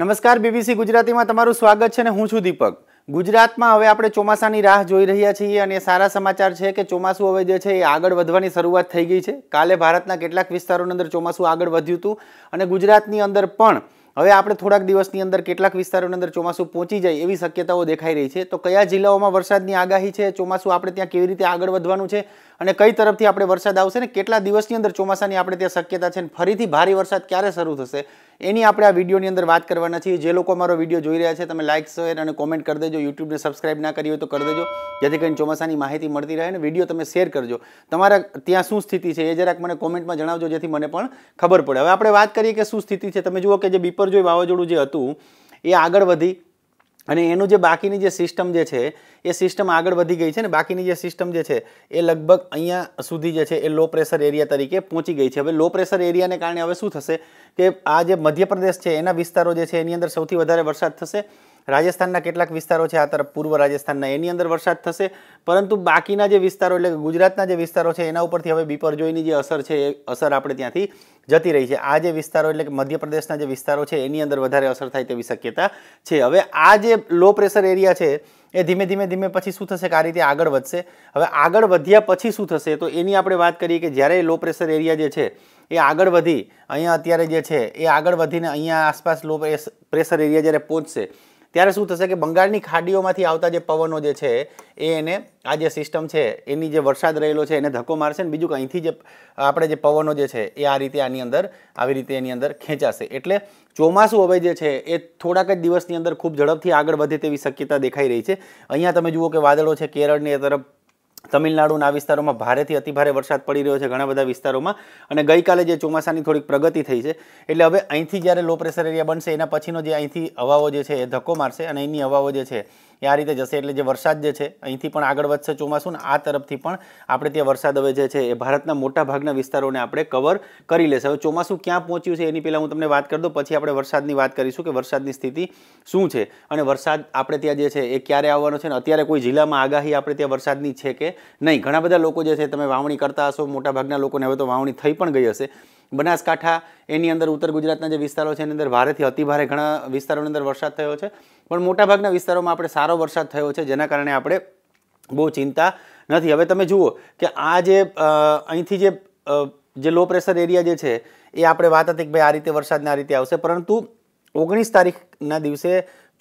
નમસ્કાર બીબીસી ગુજરાતીમાં તમારું સ્વાગત છે અને હું છું દીપક ગુજરાતમાં હવે આપણે ચોમાસાની રાહ જોઈ રહ્યા છીએ અને સારા સમાચાર છે કે ચોમાસું હવે જે છે એ આગળ વધવાની શરૂઆત થઈ ગઈ છે કાલે ભારતના કેટલાક વિસ્તારોની અંદર ચોમાસું આગળ વધ્યું હતું અને ગુજરાતની અંદર પણ હવે આપણે થોડાક દિવસની અંદર કેટલાક વિસ્તારોની અંદર ચોમાસું પહોંચી જાય એવી શક્યતાઓ દેખાઈ રહી છે તો કયા જિલ્લાઓમાં વરસાદની આગાહી છે ચોમાસું આપણે ત્યાં કેવી રીતે આગળ વધવાનું છે અને કઈ તરફથી આપણે વરસાદ આવશે ને કેટલા દિવસની અંદર ચોમાસાની આપણે ત્યાં શક્યતા છે અને ફરીથી ભારે વરસાદ ક્યારે શરૂ થશે એની આપણે આ વિડીયોની અંદર વાત કરવાના છીએ જે લોકો અમારો વિડીયો જોઈ રહ્યા છે તમે લાઇક શેર અને કોમેન્ટ કરી દેજો યુટ્યુબને સબસ્ક્રાઇબ ના કરી હોય તો કરી દેજો જેથી કરીને ચોમાસાની માહિતી મળતી રહે અને વિડીયો તમે શેર કરજો તમારા ત્યાં શું સ્થિતિ છે એ જરાક મને કોમેન્ટમાં જણાવજો જેથી મને પણ ખબર પડે હવે આપણે વાત કરીએ કે શું સ્થિતિ છે તમે જુઓ કે જે બીપર બીપરજોય વાવાઝોડું જે હતું એ આગળ વધી અને એનું જે બાકીની જે સિસ્ટમ જે છે એ સિસ્ટમ આગળ વધી ગઈ છે ને બાકીની જે સિસ્ટમ જે છે એ લગભગ અહીંયા સુધી જે છે એ લો પ્રેશર એરિયા તરીકે પહોંચી ગઈ છે હવે લો પ્રેશર એરિયાને કારણે હવે શું થશે કે આ જે મધ્યપ્રદેશ છે એના વિસ્તારો જે છે એની અંદર સૌથી વધારે વરસાદ થશે રાજસ્થાનના કેટલાક વિસ્તારો છે આ તરફ પૂર્વ રાજસ્થાનના એની અંદર વરસાદ થશે પરંતુ બાકીના જે વિસ્તારો એટલે કે ગુજરાતના જે વિસ્તારો છે એના ઉપરથી હવે બીપરજોઈની જે અસર છે એ અસર આપણે ત્યાંથી જતી રહી છે આ જે વિસ્તારો એટલે કે મધ્યપ્રદેશના જે વિસ્તારો છે એની અંદર વધારે અસર થાય તેવી શક્યતા છે હવે આ જે લો પ્રેશર એરિયા છે એ ધીમે ધીમે ધીમે પછી શું થશે કે આ રીતે આગળ વધશે હવે આગળ વધ્યા પછી શું થશે તો એની આપણે વાત કરીએ કે જ્યારે લો પ્રેશર એરિયા જે છે એ આગળ વધી અહીંયા અત્યારે જે છે એ આગળ વધીને અહીંયા આસપાસ લો પ્રેશર એરિયા જ્યારે પહોંચશે ત્યારે શું થશે કે બંગાળની ખાડીઓમાંથી આવતા જે પવનો જે છે એ એને આ જે સિસ્ટમ છે એની જે વરસાદ રહેલો છે એને ધક્કો મારશે ને બીજું કે અહીંથી જે આપણે જે પવનો જે છે એ આ રીતે આની અંદર આવી રીતે એની અંદર ખેંચાશે એટલે ચોમાસું હવે જે છે એ થોડાક જ દિવસની અંદર ખૂબ ઝડપથી આગળ વધે તેવી શક્યતા દેખાઈ રહી છે અહીંયા તમે જુઓ કે વાદળો છે કેરળની તરફ તમિલનાડુના આ વિસ્તારોમાં ભારેથી અતિભારે વરસાદ પડી રહ્યો છે ઘણા બધા વિસ્તારોમાં અને ગઈકાલે જે ચોમાસાની થોડીક પ્રગતિ થઈ છે એટલે હવે અહીંથી જ્યારે લો પ્રેશર એરિયા બનશે એના પછીનો જે અહીંથી હવાઓ જે છે એ ધક્કો મારશે અને એની હવાઓ જે છે એ આ રીતે જશે એટલે જે વરસાદ જે છે અહીંથી પણ આગળ વધશે ચોમાસું ને આ તરફથી પણ આપણે ત્યાં વરસાદ હવે જે છે એ ભારતના મોટા ભાગના વિસ્તારોને આપણે કવર કરી લેશે હવે ચોમાસું ક્યાં પહોંચ્યું છે એની પહેલાં હું તમને વાત કરી દઉં પછી આપણે વરસાદની વાત કરીશું કે વરસાદની સ્થિતિ શું છે અને વરસાદ આપણે ત્યાં જે છે એ ક્યારે આવવાનો છે ને અત્યારે કોઈ જિલ્લામાં આગાહી આપણે ત્યાં વરસાદની છે કે નહીં ઘણા બધા લોકો જે છે તમે વાવણી કરતા હશો મોટાભાગના લોકોને હવે તો વાવણી થઈ પણ ગઈ હશે બનાસકાંઠા એની અંદર ઉત્તર ગુજરાતના જે વિસ્તારો છે એની અંદર ભારેથી અતિભારે ઘણા વિસ્તારોની અંદર વરસાદ થયો છે પણ મોટાભાગના વિસ્તારોમાં આપણે સારો વરસાદ થયો છે જેના કારણે આપણે બહુ ચિંતા નથી હવે તમે જુઓ કે આ જે અહીંથી જે લો પ્રેશર એરિયા જે છે એ આપણે વાત હતી કે ભાઈ આ રીતે વરસાદને આ રીતે આવશે પરંતુ ઓગણીસ તારીખના દિવસે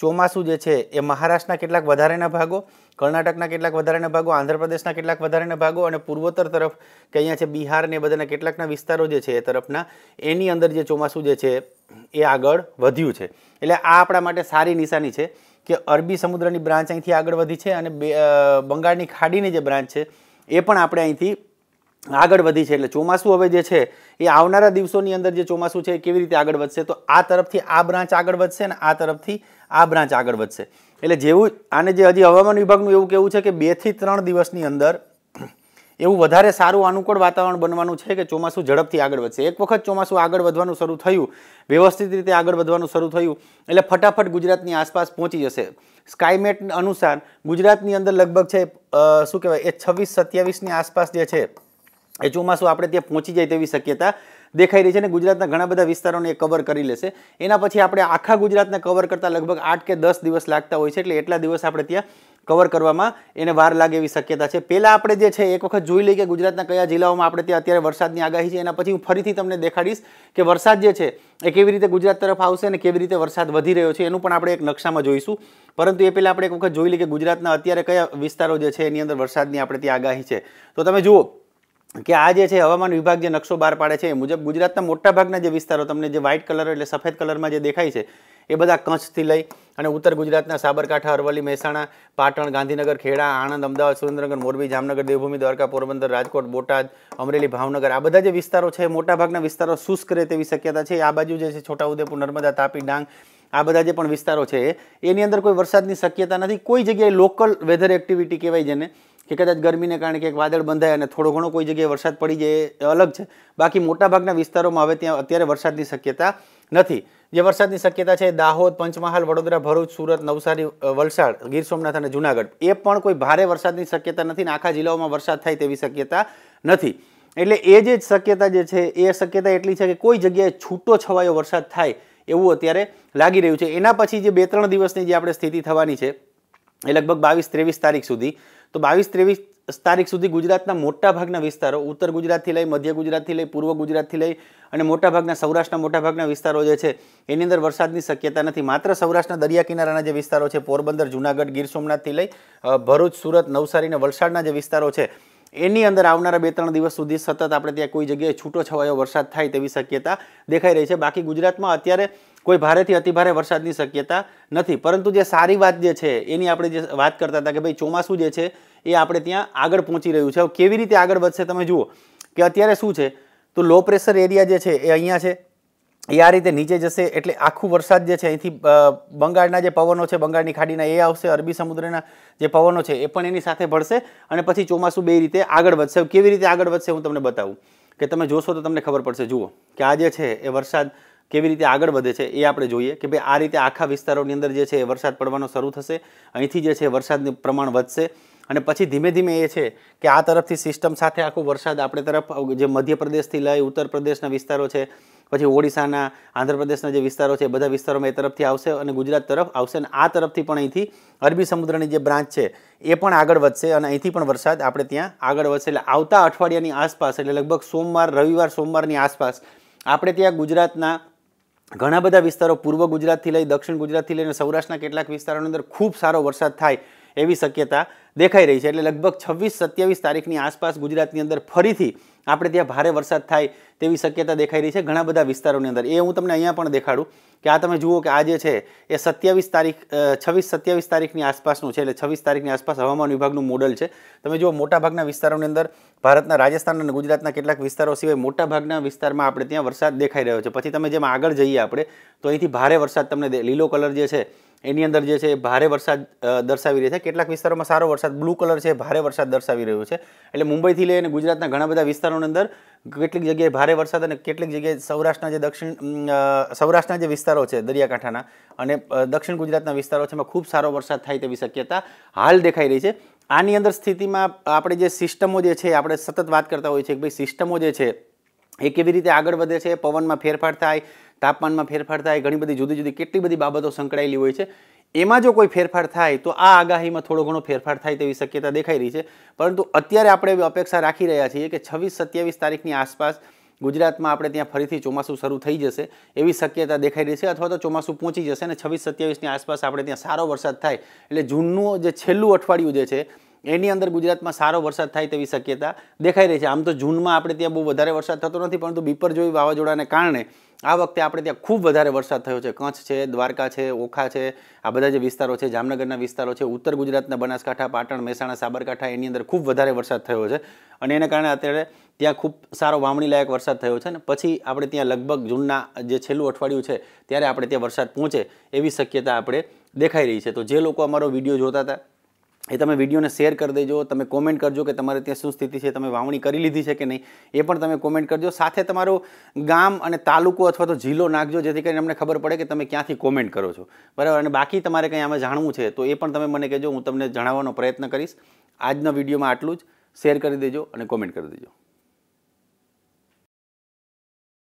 ચોમાસું જે છે એ મહારાષ્ટ્રના કેટલાક વધારેના ભાગો કર્ણાટકના કેટલાક વધારાના ભાગો આંધ્રપ્રદેશના કેટલાક વધારાના ભાગો અને પૂર્વોત્તર તરફ કે અહીંયા છે બિહાર ને બધાના કેટલાકના વિસ્તારો જે છે એ તરફના એની અંદર જે ચોમાસું જે છે એ આગળ વધ્યું છે એટલે આ આપણા માટે સારી નિશાની છે કે અરબી સમુદ્રની બ્રાન્ચ અહીંથી આગળ વધી છે અને બંગાળની ખાડીની જે બ્રાન્ચ છે એ પણ આપણે અહીંથી આગળ વધી છે એટલે ચોમાસું હવે જે છે એ આવનારા દિવસોની અંદર જે ચોમાસું છે એ કેવી રીતે આગળ વધશે તો આ તરફથી આ બ્રાન્ચ આગળ વધશે અને આ તરફથી આ બ્રાન્ચ આગળ વધશે એટલે જેવું આને જે હજી હવામાન વિભાગનું એવું કેવું છે કે બેથી ત્રણ દિવસની અંદર એવું વધારે સારું અનુકૂળ વાતાવરણ બનવાનું છે કે ચોમાસું ઝડપથી આગળ વધશે એક વખત ચોમાસું આગળ વધવાનું શરૂ થયું વ્યવસ્થિત રીતે આગળ વધવાનું શરૂ થયું એટલે ફટાફટ ગુજરાતની આસપાસ પહોંચી જશે સ્કાયમેટ અનુસાર ગુજરાતની અંદર લગભગ છે શું કહેવાય એ છવ્વીસ સત્યાવીસની આસપાસ જે છે એ ચોમાસું આપણે ત્યાં પહોંચી જાય તેવી શક્યતા દેખાઈ રહી છે અને ગુજરાતના ઘણા બધા વિસ્તારોને એ કવર કરી લેશે એના પછી આપણે આખા ગુજરાતને કવર કરતાં લગભગ આઠ કે દસ દિવસ લાગતા હોય છે એટલે એટલા દિવસ આપણે ત્યાં કવર કરવામાં એને વાર લાગે એવી શક્યતા છે પહેલાં આપણે જે છે એક વખત જોઈ લઈએ કે ગુજરાતના કયા જિલ્લાઓમાં આપણે ત્યાં અત્યારે વરસાદની આગાહી છે એના પછી હું ફરીથી તમને દેખાડીશ કે વરસાદ જે છે એ કેવી રીતે ગુજરાત તરફ આવશે અને કેવી રીતે વરસાદ વધી રહ્યો છે એનું પણ આપણે એક નકશામાં જોઈશું પરંતુ એ પહેલાં આપણે એક વખત જોઈ લઈએ કે ગુજરાતના અત્યારે કયા વિસ્તારો જે છે એની અંદર વરસાદની આપણે ત્યાં આગાહી છે તો તમે જુઓ કે આ જે છે હવામાન વિભાગ જે નકશો બહાર પાડે છે એ મુજબ ગુજરાતના મોટાભાગના જે વિસ્તારો તમને જે વ્હાઇટ કલર એટલે સફેદ કલરમાં જે દેખાય છે એ બધા કચ્છથી લઈ અને ઉત્તર ગુજરાતના સાબરકાંઠા અરવલ્લી મહેસાણા પાટણ ગાંધીનગર ખેડા આણંદ અમદાવાદ સુરેન્દ્રનગર મોરબી જામનગર દેવભૂમિ દ્વારકા પોરબંદર રાજકોટ બોટાદ અમરેલી ભાવનગર આ બધા જે વિસ્તારો છે મોટાભાગના વિસ્તારો શુષ્ક રહે તેવી શક્યતા છે આ બાજુ જે છે છોટાઉદેપુર નર્મદા તાપી ડાંગ આ બધા જે પણ વિસ્તારો છે એની અંદર કોઈ વરસાદની શક્યતા નથી કોઈ જગ્યાએ લોકલ વેધર એક્ટિવિટી કહેવાય જેને કે કદાચ ગરમીને કારણે એક વાદળ બંધાય અને થોડો ઘણો કોઈ જગ્યાએ વરસાદ પડી જાય એ અલગ છે બાકી મોટાભાગના વિસ્તારોમાં હવે ત્યાં અત્યારે વરસાદની શક્યતા નથી જે વરસાદની શક્યતા છે દાહોદ પંચમહાલ વડોદરા ભરૂચ સુરત નવસારી વલસાડ ગીર સોમનાથ અને જુનાગઢ એ પણ કોઈ ભારે વરસાદની શક્યતા નથી અને આખા જિલ્લાઓમાં વરસાદ થાય તેવી શક્યતા નથી એટલે એ જે શક્યતા જે છે એ શક્યતા એટલી છે કે કોઈ જગ્યાએ છૂટો છવાયો વરસાદ થાય એવું અત્યારે લાગી રહ્યું છે એના પછી જે બે ત્રણ દિવસની જે આપણે સ્થિતિ થવાની છે એ લગભગ બાવીસ ત્રેવીસ તારીખ સુધી તો બાવીસ ત્રેવીસ તારીખ સુધી ગુજરાતના મોટાભાગના વિસ્તારો ઉત્તર ગુજરાતથી લઈ મધ્ય ગુજરાતથી લઈ પૂર્વ ગુજરાતથી લઈ અને મોટાભાગના સૌરાષ્ટ્રના મોટાભાગના વિસ્તારો જે છે એની અંદર વરસાદની શક્યતા નથી માત્ર સૌરાષ્ટ્રના દરિયા કિનારાના જે વિસ્તારો છે પોરબંદર જૂનાગઢ ગીર સોમનાથથી લઈ ભરૂચ સુરત નવસારી અને વલસાડના જે વિસ્તારો છે એની અંદર આવનારા બે ત્રણ દિવસ સુધી સતત આપણે ત્યાં કોઈ જગ્યાએ છૂટો છવાયો વરસાદ થાય તેવી શક્યતા દેખાઈ રહી છે બાકી ગુજરાતમાં અત્યારે કોઈ ભારેથી અતિભારે વરસાદની શક્યતા નથી પરંતુ જે સારી વાત જે છે એની આપણે જે વાત કરતા હતા કે ભાઈ ચોમાસું જે છે એ આપણે ત્યાં આગળ પહોંચી રહ્યું છે કેવી રીતે આગળ વધશે તમે જુઓ કે અત્યારે શું છે તો લો પ્રેશર એરિયા જે છે એ અહીંયા છે એ આ રીતે નીચે જશે એટલે આખું વરસાદ જે છે અહીંથી બંગાળના જે પવનો છે બંગાળની ખાડીના એ આવશે અરબી સમુદ્રના જે પવનો છે એ પણ એની સાથે ભળશે અને પછી ચોમાસું બે રીતે આગળ વધશે કેવી રીતે આગળ વધશે હું તમને બતાવું કે તમે જોશો તો તમને ખબર પડશે જુઓ કે આ જે છે એ વરસાદ કેવી રીતે આગળ વધે છે એ આપણે જોઈએ કે ભાઈ આ રીતે આખા વિસ્તારોની અંદર જે છે એ વરસાદ પડવાનો શરૂ થશે અહીંથી જે છે વરસાદનું પ્રમાણ વધશે અને પછી ધીમે ધીમે એ છે કે આ તરફથી સિસ્ટમ સાથે આખો વરસાદ આપણે તરફ જે મધ્યપ્રદેશથી લઈ ઉત્તર પ્રદેશના વિસ્તારો છે પછી ઓડિશાના આંધ્રપ્રદેશના જે વિસ્તારો છે બધા વિસ્તારોમાં એ તરફથી આવશે અને ગુજરાત તરફ આવશે અને આ તરફથી પણ અહીંથી અરબી સમુદ્રની જે બ્રાન્ચ છે એ પણ આગળ વધશે અને અહીંથી પણ વરસાદ આપણે ત્યાં આગળ વધશે એટલે આવતા અઠવાડિયાની આસપાસ એટલે લગભગ સોમવાર રવિવાર સોમવારની આસપાસ આપણે ત્યાં ગુજરાતના ઘણા બધા વિસ્તારો પૂર્વ ગુજરાતથી લઈ દક્ષિણ ગુજરાતથી લઈને સૌરાષ્ટ્રના કેટલાક વિસ્તારોની અંદર ખૂબ સારો વરસાદ થાય એવી શક્યતા દેખાઈ રહી છે એટલે લગભગ છવ્વીસ સત્યાવીસ તારીખની આસપાસ ગુજરાતની અંદર ફરીથી આપણે ત્યાં ભારે વરસાદ થાય તેવી શક્યતા દેખાઈ રહી છે ઘણા બધા વિસ્તારોની અંદર એ હું તમને અહીંયા પણ દેખાડું કે આ તમે જુઓ કે આજે છે એ સત્યાવીસ તારીખ છવ્વીસ સત્યાવીસ તારીખની આસપાસનું છે એટલે છવ્વીસ તારીખની આસપાસ હવામાન વિભાગનું મોડલ છે તમે જુઓ મોટાભાગના વિસ્તારોની અંદર ભારતના રાજસ્થાન અને ગુજરાતના કેટલાક વિસ્તારો સિવાય મોટાભાગના વિસ્તારમાં આપણે ત્યાં વરસાદ દેખાઈ રહ્યો છે પછી તમે જેમ આગળ જઈએ આપણે તો અહીંથી ભારે વરસાદ તમને લીલો કલર જે છે એની અંદર જે છે ભારે વરસાદ દર્શાવી રહ્યો છે કેટલાક વિસ્તારોમાં સારો વરસાદ બ્લુ કલર છે ભારે વરસાદ દર્શાવી રહ્યો છે એટલે મુંબઈથી લઈને ગુજરાતના ઘણા બધા વિસ્તારોની અંદર કેટલીક જગ્યાએ ભારે વરસાદ અને કેટલીક જગ્યાએ સૌરાષ્ટ્રના જે દક્ષિણ સૌરાષ્ટ્રના જે વિસ્તારો છે દરિયાકાંઠાના અને દક્ષિણ ગુજરાતના વિસ્તારો છે એમાં ખૂબ સારો વરસાદ થાય તેવી શક્યતા હાલ દેખાઈ રહી છે આની અંદર સ્થિતિમાં આપણે જે સિસ્ટમો જે છે આપણે સતત વાત કરતા હોઈએ છીએ કે ભાઈ સિસ્ટમો જે છે એ કેવી રીતે આગળ વધે છે પવનમાં ફેરફાર થાય તાપમાનમાં ફેરફાર થાય ઘણી બધી જુદી જુદી કેટલી બધી બાબતો સંકળાયેલી હોય છે એમાં જો કોઈ ફેરફાર થાય તો આ આગાહીમાં થોડો ઘણો ફેરફાર થાય તેવી શક્યતા દેખાઈ રહી છે પરંતુ અત્યારે આપણે અપેક્ષા રાખી રહ્યા છીએ કે છવ્વીસ સત્યાવીસ તારીખની આસપાસ ગુજરાતમાં આપણે ત્યાં ફરીથી ચોમાસું શરૂ થઈ જશે એવી શક્યતા દેખાઈ રહી છે અથવા તો ચોમાસું પહોંચી જશે અને છવ્વીસ સત્યાવીસની આસપાસ આપણે ત્યાં સારો વરસાદ થાય એટલે જૂનનું જે છેલ્લું અઠવાડિયું જે છે એની અંદર ગુજરાતમાં સારો વરસાદ થાય તેવી શક્યતા દેખાઈ રહી છે આમ તો જૂનમાં આપણે ત્યાં બહુ વધારે વરસાદ થતો નથી પરંતુ બીપરજોઈ વાવાઝોડાને કારણે આ વખતે આપણે ત્યાં ખૂબ વધારે વરસાદ થયો છે કચ્છ છે દ્વારકા છે ઓખા છે આ બધા જે વિસ્તારો છે જામનગરના વિસ્તારો છે ઉત્તર ગુજરાતના બનાસકાંઠા પાટણ મહેસાણા સાબરકાંઠા એની અંદર ખૂબ વધારે વરસાદ થયો છે અને એના કારણે અત્યારે ત્યાં ખૂબ સારો વાવણીલાયક વરસાદ થયો છે અને પછી આપણે ત્યાં લગભગ જૂનના જે છેલ્લું અઠવાડિયું છે ત્યારે આપણે ત્યાં વરસાદ પહોંચે એવી શક્યતા આપણે દેખાઈ રહી છે તો જે લોકો અમારો વિડીયો જોતા હતા એ તમે વિડીયોને શેર કરી દેજો તમે કોમેન્ટ કરજો કે તમારે ત્યાં શું સ્થિતિ છે તમે વાવણી કરી લીધી છે કે નહીં એ પણ તમે કોમેન્ટ કરજો સાથે તમારો ગામ અને તાલુકો અથવા તો જિલ્લો નાખજો જેથી કરીને અમને ખબર પડે કે તમે ક્યાંથી કોમેન્ટ કરો છો બરાબર અને બાકી તમારે કંઈ આમાં જાણવું છે તો એ પણ તમે મને કહેજો હું તમને જણાવવાનો પ્રયત્ન કરીશ આજના વિડીયોમાં આટલું જ શેર કરી દેજો અને કોમેન્ટ કરી દેજો